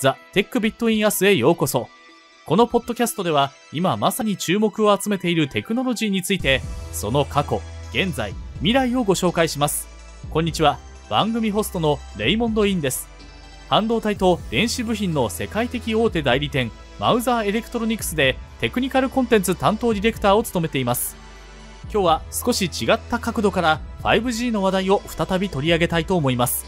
ザ・テックビットインアスへようこそ。このポッドキャストでは今まさに注目を集めているテクノロジーについて、その過去、現在、未来をご紹介します。こんにちは。番組ホストのレイモンド・インです。半導体と電子部品の世界的大手代理店、マウザーエレクトロニクスでテクニカルコンテンツ担当ディレクターを務めています。今日は少し違った角度から 5G の話題を再び取り上げたいと思います。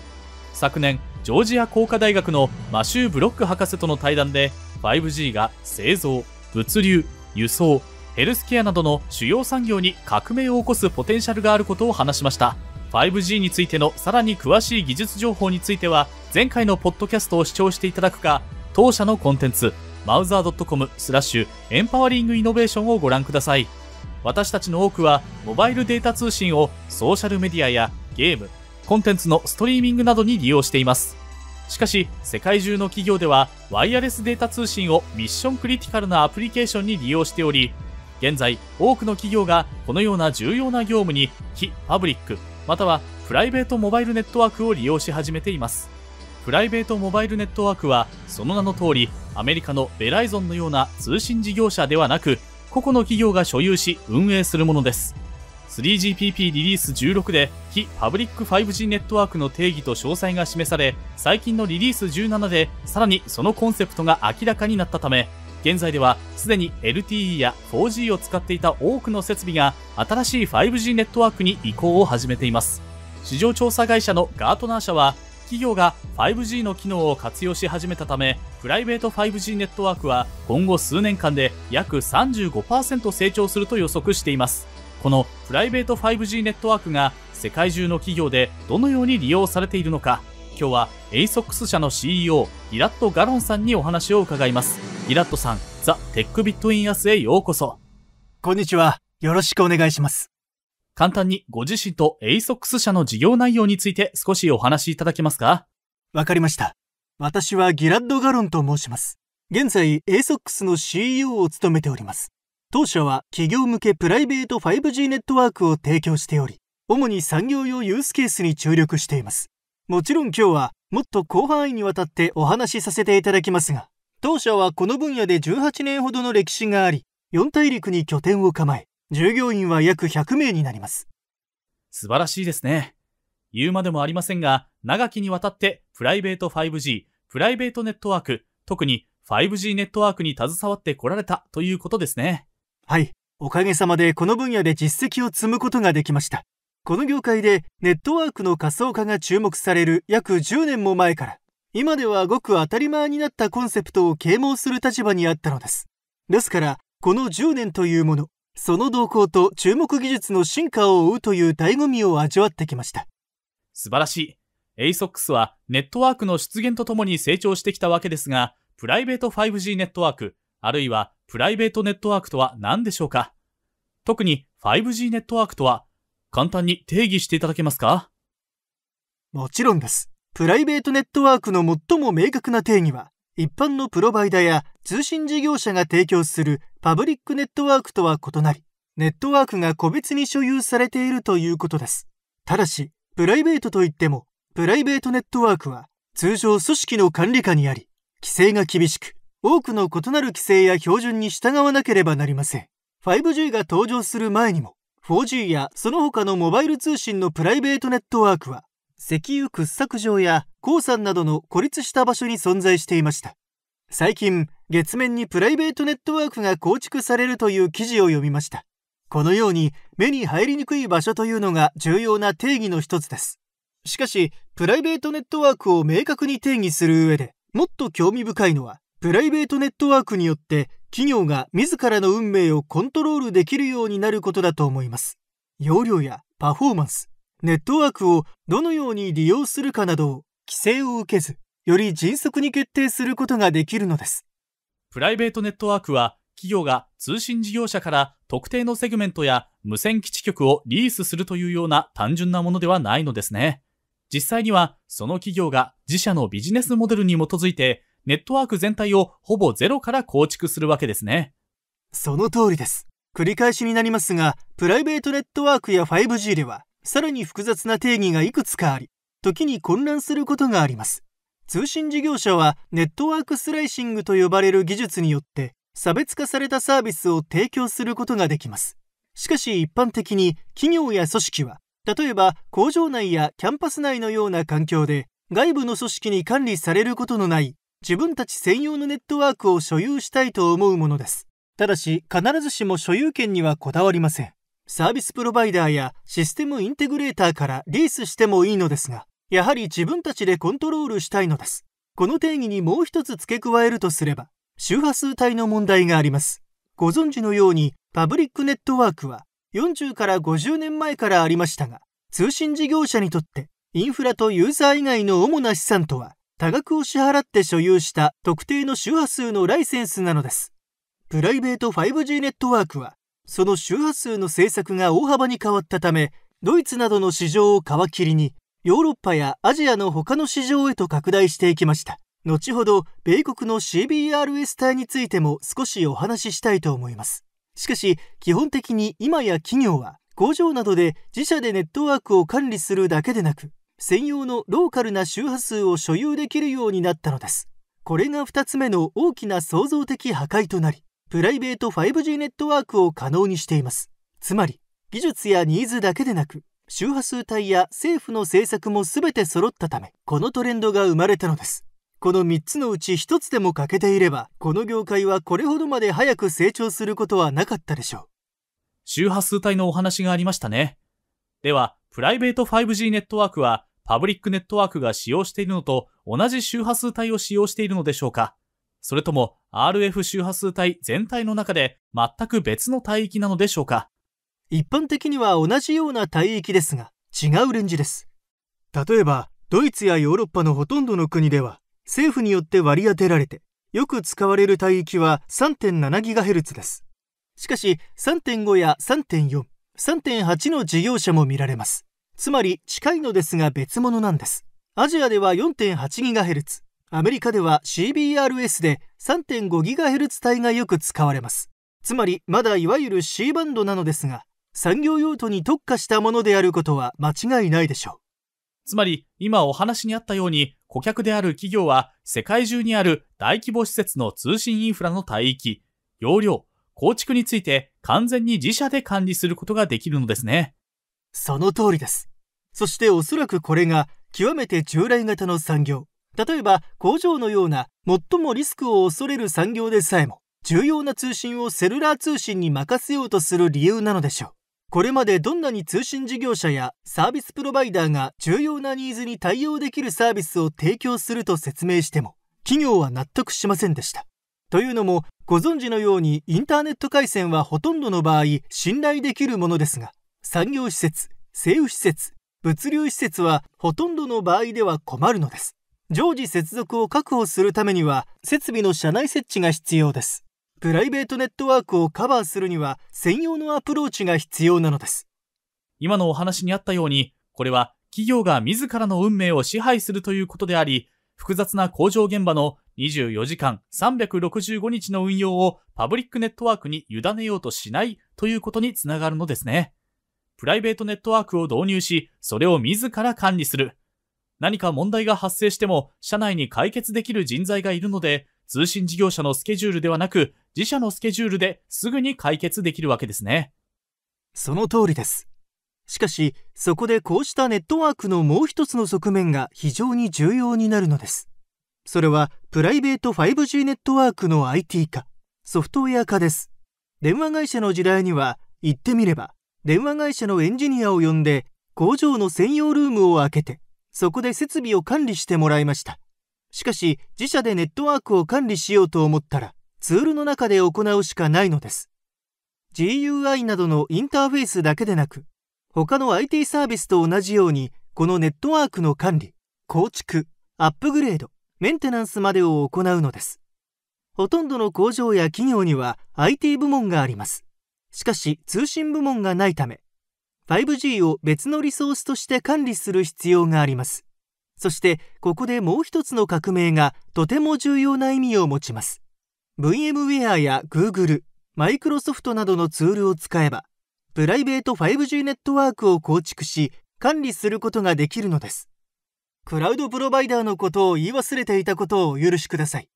昨年、ジョージア工科大学のマシュー・ブロック博士との対談で 5G が製造、物流、輸送、ヘルスケアなどの主要産業に革命を起こすポテンシャルがあることを話しました。5G についてのさらに詳しい技術情報については前回のポッドキャストを視聴していただくか当社のコンテンツマウザー .com スラッシュエンパワリングイノベーションをご覧ください私たちの多くはモバイルデータ通信をソーシャルメディアやゲームコンテンツのストリーミングなどに利用しています。しかし、世界中の企業では、ワイヤレスデータ通信をミッションクリティカルなアプリケーションに利用しており、現在、多くの企業がこのような重要な業務に、非パブリック、またはプライベートモバイルネットワークを利用し始めています。プライベートモバイルネットワークは、その名の通り、アメリカのベライゾンのような通信事業者ではなく、個々の企業が所有し運営するものです。3GPP リリース16で非パブリック 5G ネットワークの定義と詳細が示され最近のリリース17でさらにそのコンセプトが明らかになったため現在ではすでに LTE や 4G を使っていた多くの設備が新しい 5G ネットワークに移行を始めています市場調査会社のガートナー社は企業が 5G の機能を活用し始めたためプライベート 5G ネットワークは今後数年間で約35%成長すると予測していますこのプライベート 5G ネットワークが世界中の企業でどのように利用されているのか今日は ASOX 社の CEO ギラット・ガロンさんにお話を伺いますギラットさんザ・テックビットインアスへようこそこんにちはよろしくお願いします簡単にご自身と ASOX 社の事業内容について少しお話しいただけますかわかりました私はギラッド・ガロンと申します現在 ASOX の CEO を務めております当社は企業向けプライベート 5G ネットワークを提供しており、主に産業用ユースケースに注力しています。もちろん今日はもっと広範囲にわたってお話しさせていただきますが、当社はこの分野で18年ほどの歴史があり、4大陸に拠点を構え、従業員は約100名になります。素晴らしいですね。言うまでもありませんが、長きにわたってプライベート 5G、プライベートネットワーク、特に 5G ネットワークに携わってこられたということですね。はい、おかげさまでこの分野で実績を積むことができました。この業界でネットワークの仮想化が注目される約10年も前から、今ではごく当たり前になったコンセプトを啓蒙する立場にあったのです。ですから、この10年というもの、その動向と注目技術の進化を追うという醍醐味を味わってきました。素晴らしい。ASOX はネットワークの出現とともに成長してきたわけですが、プライベート 5G ネットワーク、あるいはプライベートネットワークとは何でしょうか特に 5G ネットワークとは簡単に定義していただけますかもちろんです。プライベートネットワークの最も明確な定義は、一般のプロバイダや通信事業者が提供するパブリックネットワークとは異なり、ネットワークが個別に所有されているということです。ただし、プライベートといっても、プライベートネットワークは通常組織の管理下にあり、規制が厳しく、多くの異なる規制や標準に従わなければなりません。5G が登場する前にも、4G やその他のモバイル通信のプライベートネットワークは、石油掘削場や鉱山などの孤立した場所に存在していました。最近、月面にプライベートネットワークが構築されるという記事を読みました。このように、目に入りにくい場所というのが重要な定義の一つです。しかし、プライベートネットワークを明確に定義する上で、もっと興味深いのは、プライベートネットワークによって企業が自らの運命をコントロールできるようになることだと思います。容量やパフォーマンス、ネットワークをどのように利用するかなど規制を受けず、より迅速に決定することができるのです。プライベートネットワークは企業が通信事業者から特定のセグメントや無線基地局をリースするというような単純なものではないのですね。実際にはその企業が自社のビジネスモデルに基づいてネットワーク全体をほぼゼロから構築するわけですね。その通りです。繰り返しになりますが、プライベートネットワークや 5G では、さらに複雑な定義がいくつかあり、時に混乱することがあります。通信事業者はネットワークスライシングと呼ばれる技術によって差別化されたサービスを提供することができます。しかし一般的に企業や組織は例えば工場内やキャンパス内のような環境で外部の組織に管理されることのない自分たち専用のネットワークを所有したいと思うものです。ただし、必ずしも所有権にはこだわりません。サービスプロバイダーやシステムインテグレーターからリースしてもいいのですが、やはり自分たちでコントロールしたいのです。この定義にもう一つ付け加えるとすれば、周波数帯の問題があります。ご存知のように、パブリックネットワークは40から50年前からありましたが、通信事業者にとってインフラとユーザー以外の主な資産とは多額を支払って所有した特定の周波数のライセンスなのです。プライベート 5G ネットワークは、その周波数の政策が大幅に変わったため、ドイツなどの市場を皮切りに、ヨーロッパやアジアの他の市場へと拡大していきました。後ほど、米国の CBRS 帯についても少しお話ししたいと思います。しかし、基本的に今や企業は、工場などで自社でネットワークを管理するだけでなく、専用のローカルな周波数を所有できるようになったのですこれが2つ目の大きな創造的破壊となりプライベート 5G ネットワークを可能にしていますつまり技術やニーズだけでなく周波数帯や政府の政策も全て揃ったためこのトレンドが生まれたのですこの3つのうち1つでも欠けていればこの業界はこれほどまで早く成長することはなかったでしょう周波数帯のお話がありましたねでは、プライベート 5G ネットワークは、パブリックネットワークが使用しているのと同じ周波数帯を使用しているのでしょうかそれとも RF 周波数帯全体の中で全く別の帯域なのでしょうか一般的には同じような帯域ですが、違うレンジです。例えば、ドイツやヨーロッパのほとんどの国では、政府によって割り当てられて、よく使われる帯域は 3.7GHz です。しかし、3.5や3.4、3.8の事業者も見られます。つまり近いのですが別物なんです。アジアでは 4.8GHz、アメリカでは CBRS で 3.5GHz 帯がよく使われます。つまりまだいわゆる C バンドなのですが、産業用途に特化したものであることは間違いないでしょう。つまり今お話にあったように顧客である企業は世界中にある大規模施設の通信インフラの帯域、容量、構築について完全に自社で管理することができるのですね。その通りです。そしておそらくこれが極めて従来型の産業、例えば工場のような最もリスクを恐れる産業でさえも、重要な通信をセルラー通信に任せようとする理由なのでしょう。これまでどんなに通信事業者やサービスプロバイダーが重要なニーズに対応できるサービスを提供すると説明しても、企業は納得しませんでした。というのもご存知のようにインターネット回線はほとんどの場合信頼できるものですが産業施設政府施設物流施設はほとんどの場合では困るのです常時接続を確保するためには設備の社内設置が必要ですプライベートネットワークをカバーするには専用のアプローチが必要なのです今のお話にあったようにこれは企業が自らの運命を支配するということであり複雑な工場現場の24時間365日の運用をパブリックネットワークに委ねようとしないということにつながるのですね。プライベートネットワークを導入し、それを自ら管理する。何か問題が発生しても、社内に解決できる人材がいるので、通信事業者のスケジュールではなく、自社のスケジュールですぐに解決できるわけですね。その通りです。しかし、そこでこうしたネットワークのもう一つの側面が非常に重要になるのです。それはプライベート 5G ネットワークの IT 化、ソフトウェア化です。電話会社の時代には、言ってみれば、電話会社のエンジニアを呼んで、工場の専用ルームを開けて、そこで設備を管理してもらいました。しかし、自社でネットワークを管理しようと思ったら、ツールの中で行うしかないのです。GUI などのインターフェースだけでなく、他の IT サービスと同じように、このネットワークの管理、構築、アップグレード、メンテナンスまでを行うのですほとんどの工場や企業には IT 部門がありますしかし通信部門がないため 5G を別のリソースとして管理する必要がありますそしてここでもう一つの革命がとても重要な意味を持ちます VMware や Google、Microsoft などのツールを使えばプライベート 5G ネットワークを構築し管理することができるのですクラウドプロバイダーのことを言い忘れていたことをお許しください。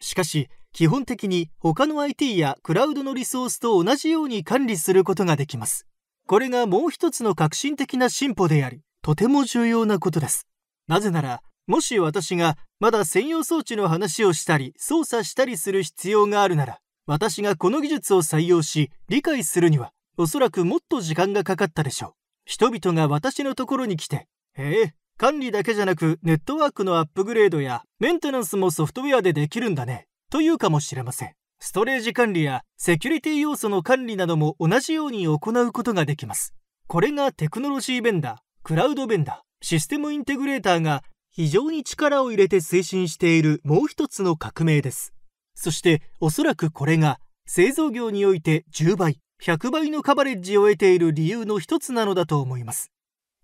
しかし、基本的に他の IT やクラウドのリソースと同じように管理することができます。これがもう一つの革新的な進歩であり、とても重要なことです。なぜなら、もし私がまだ専用装置の話をしたり操作したりする必要があるなら、私がこの技術を採用し理解するには、おそらくもっと時間がかかったでしょう。人々が私のところに来て、ええ、管理だけじゃなくネットワークのアップグレードやメンテナンスもソフトウェアでできるんだねというかもしれませんストレージ管理やセキュリティ要素の管理なども同じように行うことができますこれがテクノロジーベンダークラウドベンダーシステムインテグレーターが非常に力を入れて推進しているもう一つの革命ですそしておそらくこれが製造業において10倍100倍のカバレッジを得ている理由の一つなのだと思います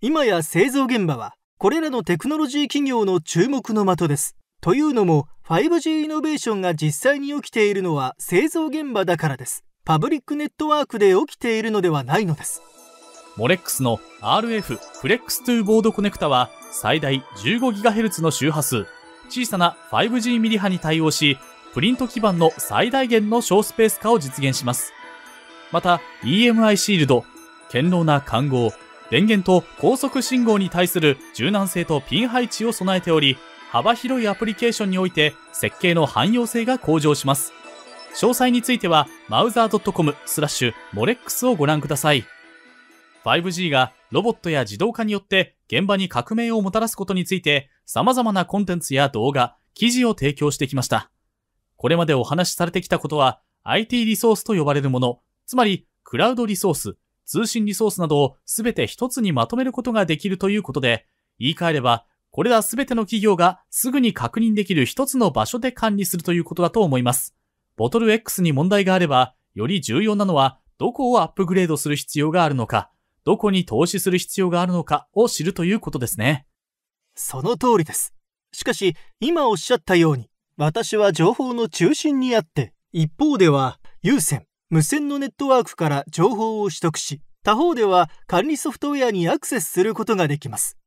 今や製造現場はこれらのテクノロジー企業の注目の的です。というのも 5G イノベーションが実際に起きているのは製造現場だからです。パブリックネットワークで起きているのではないのです。モレックスの RF フレックス2ボードコネクタは最大 15GHz の周波数、小さな 5G ミリ波に対応し、プリント基板の最大限の小スペース化を実現します。また、EMI シールド、堅牢な環合、電源と高速信号に対する柔軟性とピン配置を備えており、幅広いアプリケーションにおいて設計の汎用性が向上します。詳細についてはマウザー c o m スラッシュモレックスをご覧ください。5G がロボットや自動化によって現場に革命をもたらすことについて様々なコンテンツや動画、記事を提供してきました。これまでお話しされてきたことは IT リソースと呼ばれるもの、つまりクラウドリソース、通信リソースなどを全て一つにまとめることができるということで、言い換えれば、これら全ての企業がすぐに確認できる一つの場所で管理するということだと思います。ボトル X に問題があれば、より重要なのは、どこをアップグレードする必要があるのか、どこに投資する必要があるのかを知るということですね。その通りです。しかし、今おっしゃったように、私は情報の中心にあって、一方では、優先、無線のネットワークから情報を取得し、他方では管理ソフトウェアにアクセスすることができます。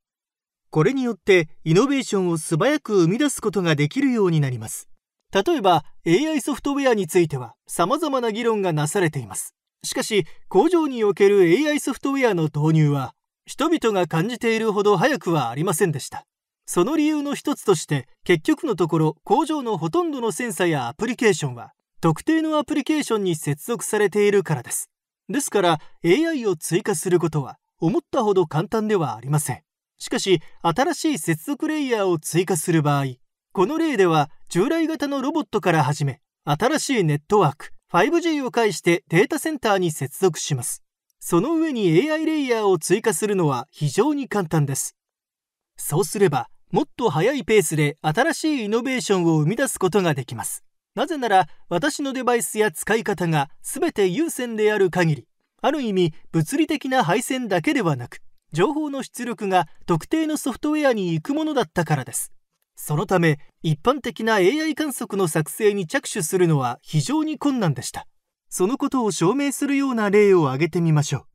これによってイノベーションを素早く生み出すことができるようになります。例えば AI ソフトウェアについては様々な議論がなされています。しかし工場における AI ソフトウェアの導入は人々が感じているほど早くはありませんでした。その理由の一つとして結局のところ工場のほとんどのセンサやアプリケーションは特定のアプリケーションに接続されているからです。ですから AI を追加することは思ったほど簡単ではありません。しかし新しい接続レイヤーを追加する場合この例では従来型のロボットから始め新しいネットワーク 5G を介してデータセンターに接続しますその上に AI レイヤーを追加するのは非常に簡単ですそうすればもっと速いペースで新しいイノベーションを生み出すことができますなぜなら私のデバイスや使い方が全て有線である限りある意味物理的な配線だけではなく情報の出力が特定のソフトウェアに行くものだったからですそのため一般的な AI 観測の作成に着手するのは非常に困難でしたそのことを証明するような例を挙げてみましょ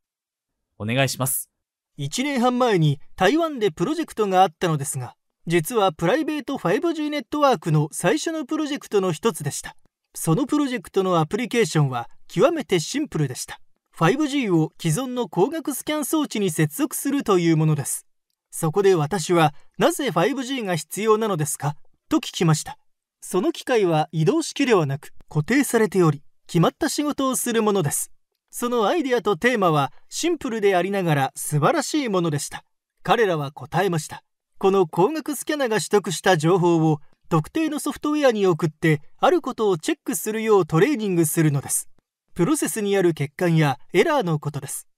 うお願いします1年半前に台湾でプロジェクトがあったのですが実はプライベート 5G ネットワークの最初のプロジェクトの一つでしたそのプロジェクトのアプリケーションは極めてシンプルでした 5G を既存の光学スキャン装置に接続するというものですそこで私はなぜ 5G が必要なのですかと聞きましたその機械は移動式ではなく固定されており決まった仕事をするものですそのアイデアとテーマはシンプルでありながら素晴らしいものでした彼らは答えましたこの光学スキャナが取得した情報を特定のソフトウェアに送ってあることをチェックするようトレーニングするのですプロセスにある欠陥やエラーのことです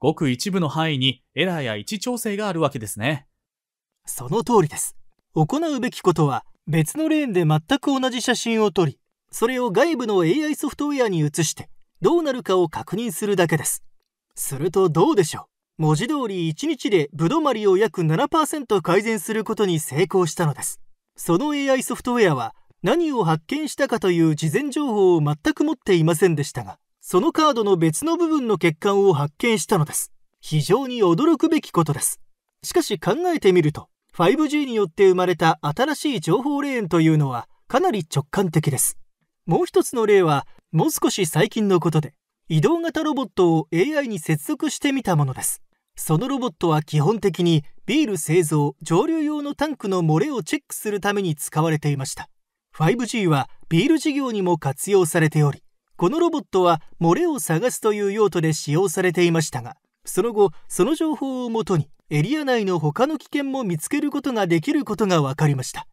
ごく一部の範囲にエラーや位置調整があるわけですねその通りです行うべきことは別のレーンで全く同じ写真を撮りそれを外部の AI ソフトウェアに移してどうなるかを確認するだけですするとどうでしょう文字通り1日でぶどまりを約7%改善することに成功したのです。その AI ソフトウェアは何を発見したかという事前情報を全く持っていませんでしたが、そのカードの別の部分の欠陥を発見したのです。非常に驚くべきことです。しかし考えてみると、5G によって生まれた新しい情報レーンというのはかなり直感的です。もう一つの例は、もう少し最近のことで、移動型ロボットを AI に接続してみたものです。そのロボットは基本的にビール製造蒸留用のタンクの漏れをチェックするために使われていました 5G はビール事業にも活用されておりこのロボットは漏れを探すという用途で使用されていましたがその後その情報をもとにエリア内の他の危険も見つけることができることが分かりました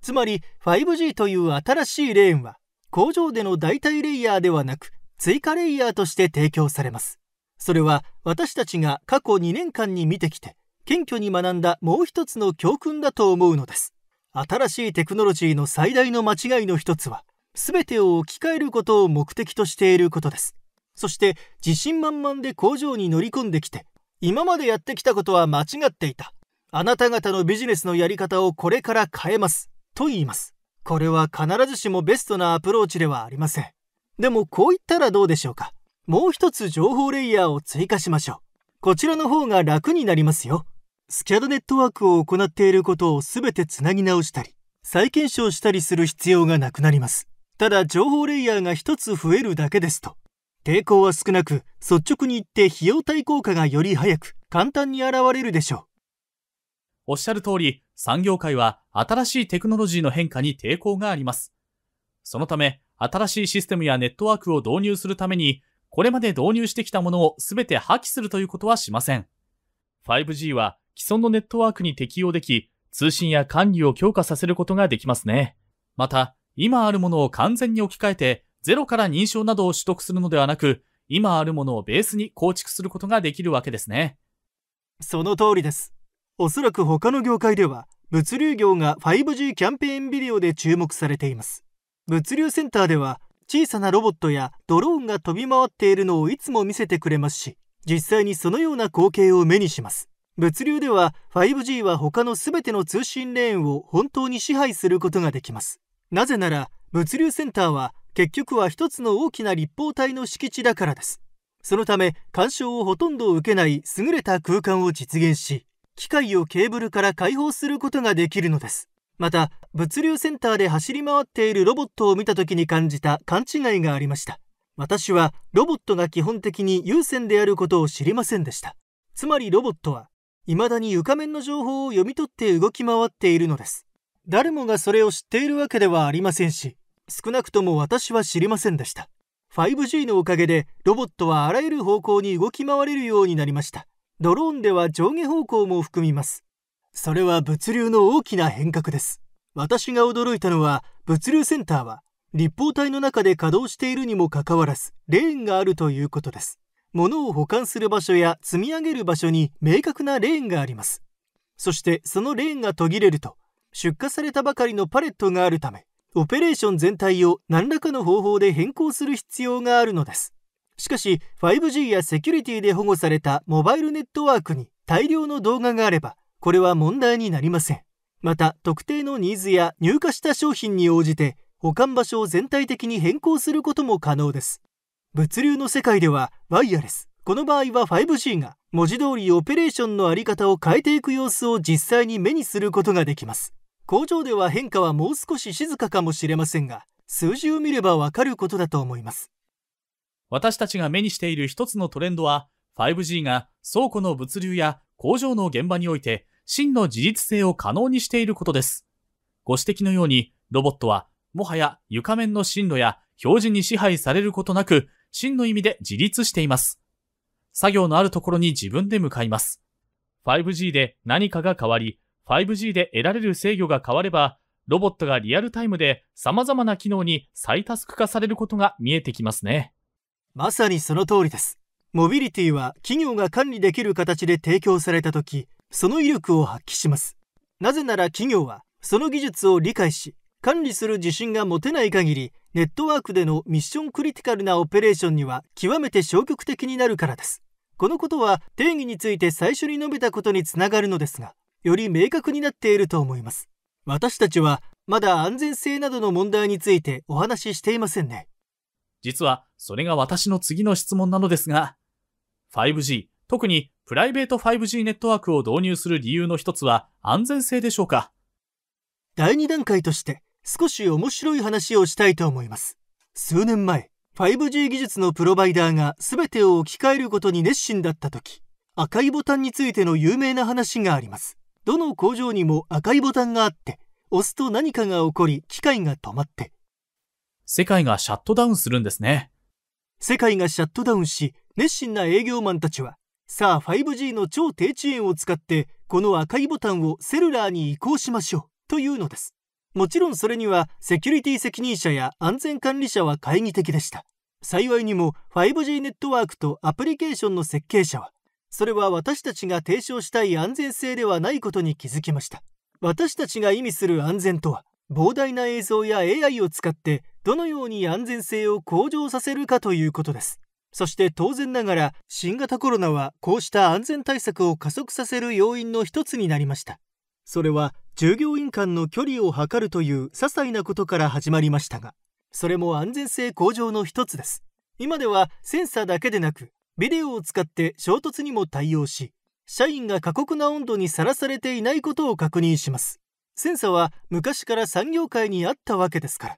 つまり 5G という新しいレーンは工場での代替レイヤーではなく追加レイヤーとして提供されますそれは私たちが過去2年間に見てきて謙虚に学んだもう一つの教訓だと思うのです新しいテクノロジーの最大の間違いの一つは全てを置き換えることを目的としていることですそして自信満々で工場に乗り込んできて今までやってきたことは間違っていたあなた方のビジネスのやり方をこれから変えますと言いますこれは必ずしもベストなアプローチではありませんでもこう言ったらどうでしょうかもう一つ情報レイヤーを追加しましょう。こちらの方が楽になりますよ。スキャドネットワークを行っていることを全てつなぎ直したり、再検証したりする必要がなくなります。ただ、情報レイヤーが一つ増えるだけですと、抵抗は少なく、率直に言って費用対効果がより早く、簡単に現れるでしょう。おっしゃる通り、産業界は新しいテクノロジーの変化に抵抗があります。そのため、新しいシステムやネットワークを導入するために、これまで導入してきたものを全て破棄するということはしません。5G は既存のネットワークに適用でき、通信や管理を強化させることができますね。また、今あるものを完全に置き換えて、ゼロから認証などを取得するのではなく、今あるものをベースに構築することができるわけですね。その通りです。おそらく他の業界では、物流業が 5G キャンペーンビデオで注目されています。物流センターでは小さなロボットやドローンが飛び回っているのをいつも見せてくれますし実際にそのような光景を目にします物流では 5G は他の全ての通信レーンを本当に支配することができますなぜなら物流センターは結局は一つの大きな立方体の敷地だからですそのため干渉をほとんど受けない優れた空間を実現し機械をケーブルから解放することができるのですまた物流センターで走り回っているロボットを見た時に感じた勘違いがありました私はロボットが基本的に優先であることを知りませんでしたつまりロボットは未だに床面の情報を読み取って動き回っているのです誰もがそれを知っているわけではありませんし少なくとも私は知りませんでした 5G のおかげでロボットはあらゆる方向に動き回れるようになりましたドローンでは上下方向も含みますそれは物流の大きな変革です。私が驚いたのは、物流センターは、立方体の中で稼働しているにもかかわらず、レーンがあるということです。物を保管する場所や積み上げる場所に明確なレーンがあります。そしてそのレーンが途切れると、出荷されたばかりのパレットがあるため、オペレーション全体を何らかの方法で変更する必要があるのです。しかし、5G やセキュリティで保護されたモバイルネットワークに大量の動画があれば、これは問題になりません。また、特定のニーズや入荷した商品に応じて、保管場所を全体的に変更することも可能です。物流の世界では、ワイヤレス、この場合は 5G が、文字通りオペレーションのあり方を変えていく様子を実際に目にすることができます。工場では変化はもう少し静かかもしれませんが、数字を見ればわかることだと思います。私たちが目にしている一つのトレンドは、5G が倉庫の物流や工場の現場において、真の自立性を可能にしていることです。ご指摘のように、ロボットは、もはや床面の進路や表示に支配されることなく、真の意味で自立しています。作業のあるところに自分で向かいます。5G で何かが変わり、5G で得られる制御が変われば、ロボットがリアルタイムで様々な機能に再タスク化されることが見えてきますね。まさにその通りです。モビリティは企業が管理できる形で提供された時、その威力を発揮します。なぜなら企業はその技術を理解し管理する自信が持てない限りネットワークでのミッションクリティカルなオペレーションには極めて消極的になるからです。このことは定義について最初に述べたことにつながるのですが、より明確になっていると思います。私たちはまだ安全性などの問題についてお話ししていませんね。実はそれが私の次の質問なのですが、5G、特にプライベート 5G ネットワークを導入する理由の一つは安全性でしょうか第2段階として少し面白い話をしたいと思います。数年前、5G 技術のプロバイダーが全てを置き換えることに熱心だった時、赤いボタンについての有名な話があります。どの工場にも赤いボタンがあって、押すと何かが起こり、機械が止まって。世界がシャットダウンするんですね。世界がシャットダウンし、熱心な営業マンたちはさあ 5G の超低遅延を使ってこの赤いボタンをセルラーに移行しましょうというのです。もちろんそれにはセキュリティ責任者や安全管理者は懐疑的でした。幸いにも 5G ネットワークとアプリケーションの設計者は、それは私たちが提唱したい安全性ではないことに気づきました。私たちが意味する安全とは、膨大な映像や AI を使ってどのように安全性を向上させるかということです。そして当然ながら新型コロナはこうした安全対策を加速させる要因の一つになりましたそれは従業員間の距離を測るという些細なことから始まりましたがそれも安全性向上の一つです今ではセンサーだけでなくビデオを使って衝突にも対応し社員が過酷な温度にさらされていないことを確認しますセンサは昔から産業界にあったわけですから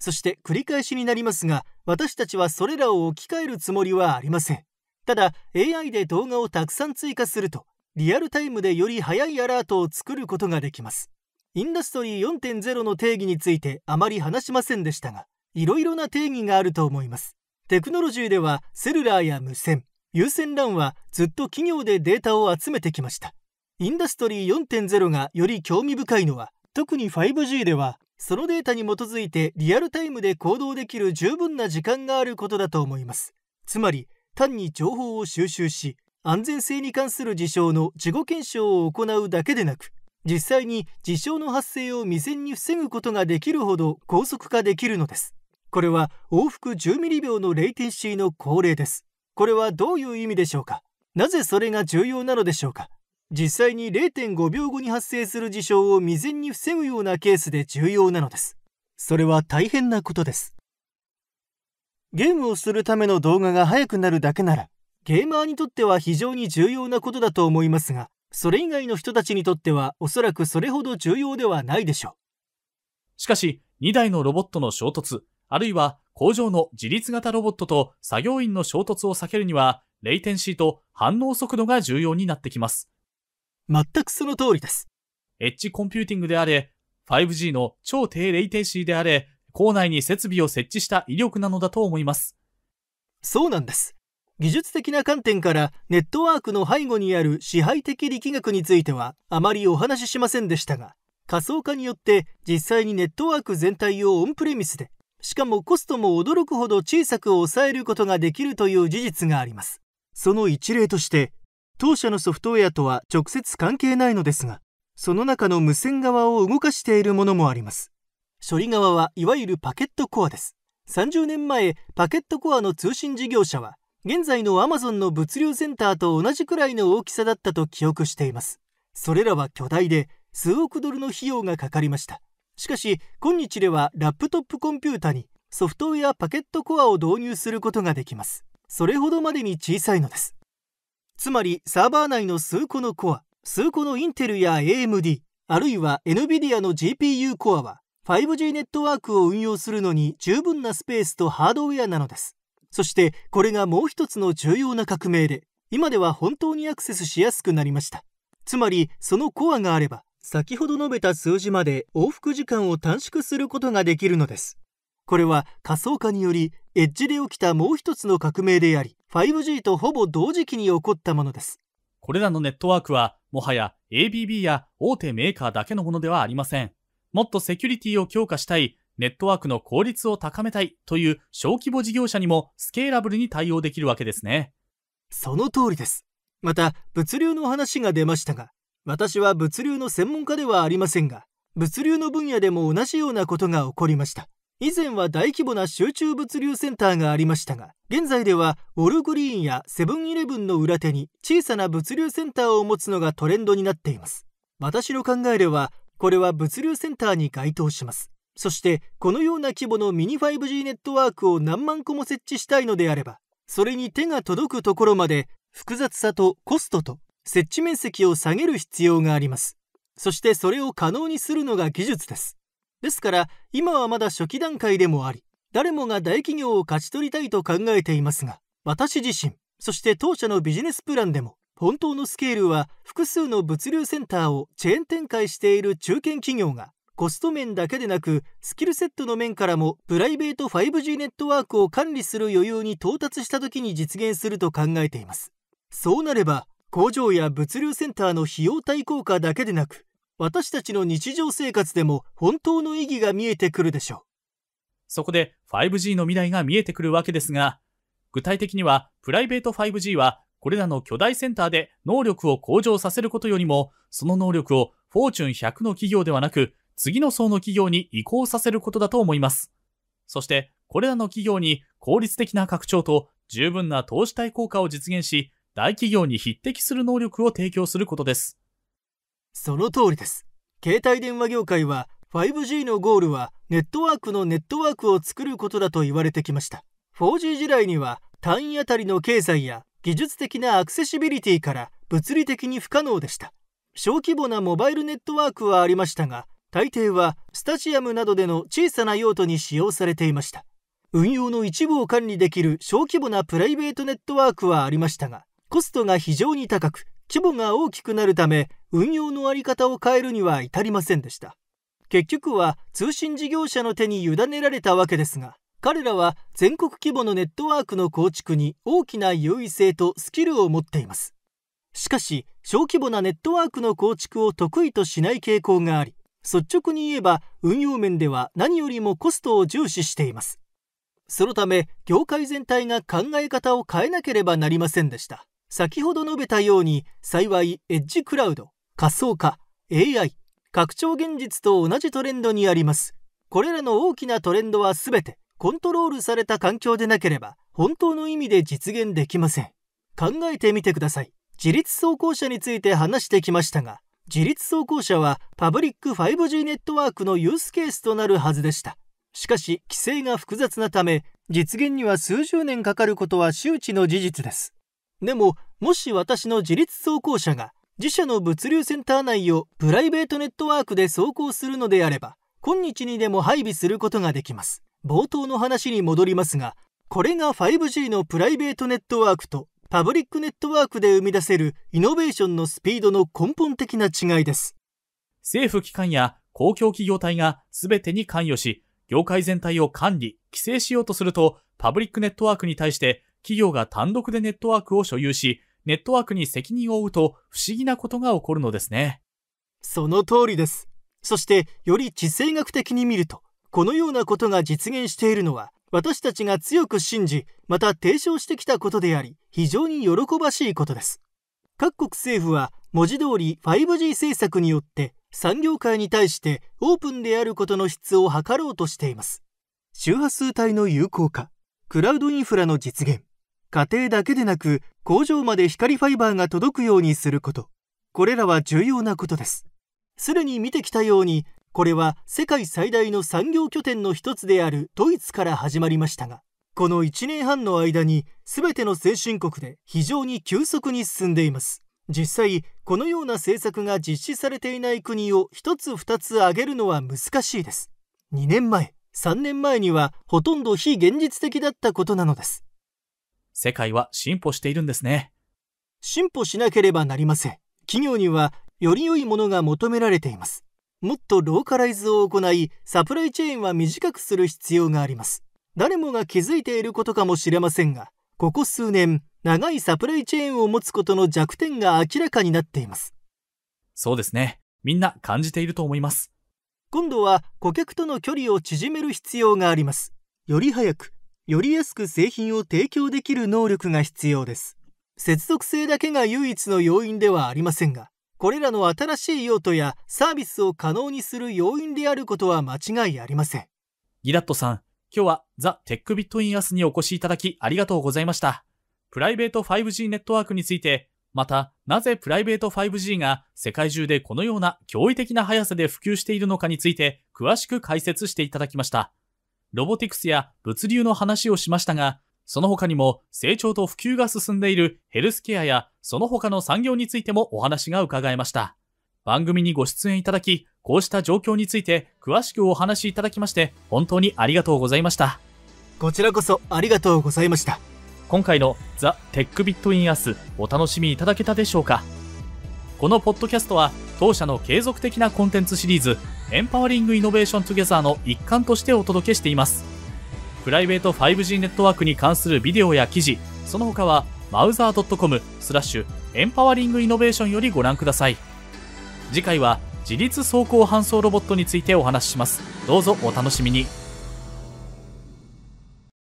そして繰り返しになりますが私たちはそれらを置き換えるつもりはありませんただ AI で動画をたくさん追加するとリアルタイムでより早いアラートを作ることができますインダストリー4.0の定義についてあまり話しませんでしたがいろいろな定義があると思いますテクノロジーではセルラーや無線有線 LAN はずっと企業でデータを集めてきましたインダストリー4.0がより興味深いのは特に 5G ではそのデータに基づいてリアルタイムで行動できる十分な時間があることだと思います。つまり、単に情報を収集し、安全性に関する事象の事後検証を行うだけでなく、実際に事象の発生を未然に防ぐことができるほど高速化できるのです。これは往復10ミリ秒のレイテンシーの高齢です。これはどういう意味でしょうかなぜそれが重要なのでしょうか実際に0.5秒後に発生する事象を未然に防ぐようなケースで重要なのです。それは大変なことです。ゲームをするための動画が速くなるだけなら、ゲーマーにとっては非常に重要なことだと思いますが、それ以外の人たちにとってはおそらくそれほど重要ではないでしょう。しかし、2台のロボットの衝突、あるいは工場の自立型ロボットと作業員の衝突を避けるには、レイテンシーと反応速度が重要になってきます。全くその通りです。エッジコンピューティングであれ、5G の超低レイテンシーであれ、校内に設備を設置した威力なのだと思います。そうなんです。技術的な観点からネットワークの背後にある支配的力学についてはあまりお話ししませんでしたが、仮想化によって実際にネットワーク全体をオンプレミスで、しかもコストも驚くほど小さく抑えることができるという事実があります。その一例として、当社のソフトウェアとは直接関係ないのですが、その中の無線側を動かしているものもあります。処理側はいわゆるパケットコアです。30年前、パケットコアの通信事業者は、現在のアマゾンの物流センターと同じくらいの大きさだったと記憶しています。それらは巨大で、数億ドルの費用がかかりました。しかし、今日ではラップトップコンピュータにソフトウェアパケットコアを導入することができます。それほどまでに小さいのです。つまりサーバー内の数個のコア、数個のインテルや AMD、あるいは NVIDIA の GPU コアは 5G ネットワークを運用するのに十分なスペースとハードウェアなのです。そしてこれがもう一つの重要な革命で、今では本当にアクセスしやすくなりました。つまりそのコアがあれば、先ほど述べた数字まで往復時間を短縮することができるのです。これは仮想化によりエッジで起きたもう一つの革命であり、5G とほぼ同時期に起こったものです。これらのネットワークは、もはや ABB や大手メーカーだけのものではありません。もっとセキュリティを強化したい、ネットワークの効率を高めたいという小規模事業者にもスケーラブルに対応できるわけですね。その通りです。また、物流の話が出ましたが、私は物流の専門家ではありませんが、物流の分野でも同じようなことが起こりました。以前は大規模な集中物流センターがありましたが現在ではウォルグリーンやセブンイレブンの裏手に小さな物流センターを持つのがトレンドになっています私の考えではこれは物流センターに該当しますそしてこのような規模のミニ 5G ネットワークを何万個も設置したいのであればそれに手が届くところまで複雑さとコストと設置面積を下げる必要がありますそしてそれを可能にするのが技術ですですから今はまだ初期段階でもあり誰もが大企業を勝ち取りたいと考えていますが私自身そして当社のビジネスプランでも本当のスケールは複数の物流センターをチェーン展開している中堅企業がコスト面だけでなくスキルセットの面からもプライベート 5G ネットワークを管理する余裕に到達した時に実現すると考えていますそうなれば工場や物流センターの費用対効果だけでなく私たちの日常生活でも本当の意義が見えてくるでしょう。そこで 5G の未来が見えてくるわけですが、具体的にはプライベート 5G はこれらの巨大センターで能力を向上させることよりも、その能力をフォーチュン100の企業ではなく、次の層の企業に移行させることだと思います。そして、これらの企業に効率的な拡張と十分な投資対効果を実現し、大企業に匹敵する能力を提供することです。その通りです。携帯電話業界は 5G のゴールはネットワークのネットワークを作ることだと言われてきました。4G 時代には単位あたりの経済や技術的なアクセシビリティから物理的に不可能でした。小規模なモバイルネットワークはありましたが、大抵はスタジアムなどでの小さな用途に使用されていました。運用の一部を管理できる小規模なプライベートネットワークはありましたが、コストが非常に高く、規模が大きくなるため運用の在り方を変えるには至りませんでした結局は通信事業者の手に委ねられたわけですが彼らは全国規模のネットワークの構築に大きな優位性とスキルを持っていますしかし小規模なネットワークの構築を得意としない傾向があり率直に言えば運用面では何よりもコストを重視していますそのため業界全体が考え方を変えなければなりませんでした先ほど述べたように幸いエッジクラウド仮想化 AI 拡張現実と同じトレンドにありますこれらの大きなトレンドは全てコントロールされた環境でなければ本当の意味で実現できません考えてみてください自立走行車について話してきましたが自立走行車はパブリック 5G ネットワークのユースケースとなるはずでしたしかし規制が複雑なため実現には数十年かかることは周知の事実ですでも、もし私の自立走行車が自社の物流センター内をプライベートネットワークで走行するのであれば、今日にでも配備することができます。冒頭の話に戻りますが、これが 5G のプライベートネットワークとパブリックネットワークで生み出せるイノベーションのスピードの根本的な違いです。政府機関や公共企業体が全てに関与し、業界全体を管理、規制しようとすると、パブリックネットワークに対して企業が単独でネットワークを所有し、ネットワークに責任を負うと不思議なことが起こるのですね。その通りです。そしてより地政学的に見ると、このようなことが実現しているのは、私たちが強く信じ、また提唱してきたことであり、非常に喜ばしいことです。各国政府は文字通り 5G 政策によって産業界に対してオープンであることの質を図ろうとしています。周波数帯の有効化、クラウドインフラの実現、家庭だけでなく工場まで光ファイバーが届くようにすることこれらは重要なことですすでに見てきたようにこれは世界最大の産業拠点の一つであるドイツから始まりましたがこの1年半の間に全ての先進国で非常に急速に進んでいます実際このような政策が実施されていない国を一つ二つ挙げるのは難しいです2年前3年前にはほとんど非現実的だったことなのです世界は進歩しているんですね。進歩しなければなりません。企業にはより良いものが求められています。もっとローカライズを行い、サプライチェーンは短くする必要があります。誰もが気づいていることかもしれませんが、ここ数年、長いサプライチェーンを持つことの弱点が明らかになっています。そうですね。みんな感じていると思います。今度は顧客との距離を縮める必要があります。より早くより安く製品を提供できる能力が必要です。接続性だけが唯一の要因ではありませんが、これらの新しい用途やサービスを可能にする要因であることは間違いありません。ギラットさん、今日はザ・テックビットインアスにお越しいただきありがとうございました。プライベート 5G ネットワークについて、また、なぜプライベート 5G が世界中でこのような驚異的な速さで普及しているのかについて詳しく解説していただきました。ロボティクスや物流の話をしましたが、その他にも成長と普及が進んでいるヘルスケアやその他の産業についてもお話が伺えました。番組にご出演いただき、こうした状況について詳しくお話しいただきまして本当にありがとうございました。こちらこそありがとうございました。今回のザ・テックビットインアスお楽しみいただけたでしょうかこのポッドキャストは当社の継続的なコンテンツシリーズエンパワリングイノベーショントゥゲザーの一環としてお届けしていますプライベート 5G ネットワークに関するビデオや記事その他はマウザー .com スラッシュエンパワリングイノベーションよりご覧ください次回は自立走行搬送ロボットについてお話ししますどうぞお楽しみに